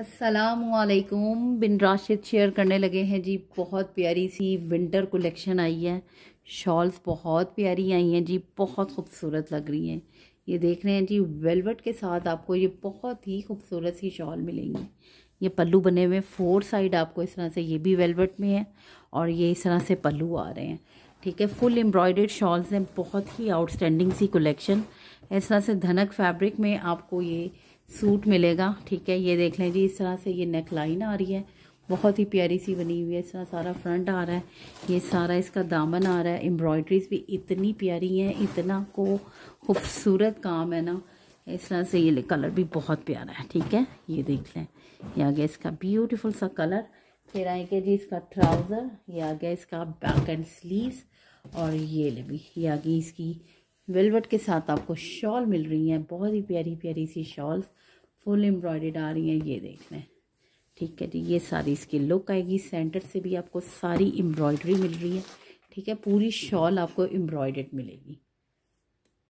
असलकुम बिन राशिद शेयर करने लगे हैं जी बहुत प्यारी सी विंटर कलेक्शन आई है शॉल्स बहुत प्यारी आई हैं जी बहुत खूबसूरत लग रही हैं ये देख रहे हैं जी वेलवेट के साथ आपको ये बहुत ही खूबसूरत सी शॉल मिलेंगी ये पल्लू बने हुए फोर साइड आपको इस तरह से ये भी वेलवेट में है और ये इस तरह से पल्लू आ रहे हैं ठीक है फुल एम्ब्रॉयडर्ड शॉल्स हैं बहुत ही आउटस्टैंडिंग सी कलेक्शन इस तरह से धनक फैब्रिक में आपको ये सूट मिलेगा ठीक है ये देख लें जी इस तरह से ये नेक लाइन आ रही है बहुत ही प्यारी सी बनी हुई है इस तरह सारा फ्रंट आ रहा है ये सारा इसका दामन आ रहा है एम्ब्रॉयड्रीज भी इतनी प्यारी हैं इतना को खूबसूरत काम है ना इस तरह से ये कलर भी बहुत प्यारा है ठीक है ये देख लें ये आ गया इसका ब्यूटीफुल सा कलर फिर आएंगे जी इसका ट्राउज़र ये आ गया इसका बैक एंड स्लीव और ये ले भी ये आ गई इसकी वेलवेट के साथ आपको शॉल मिल रही हैं बहुत ही प्यारी प्यारी सी शॉल्स फुल एम्ब्रॉयड आ रही हैं ये देख लें ठीक है जी ये सारी इसकी लुक आएगी सेंटर से भी आपको सारी एम्ब्रॉयडरी मिल रही है ठीक है पूरी शॉल आपको एम्ब्रॉयड मिलेगी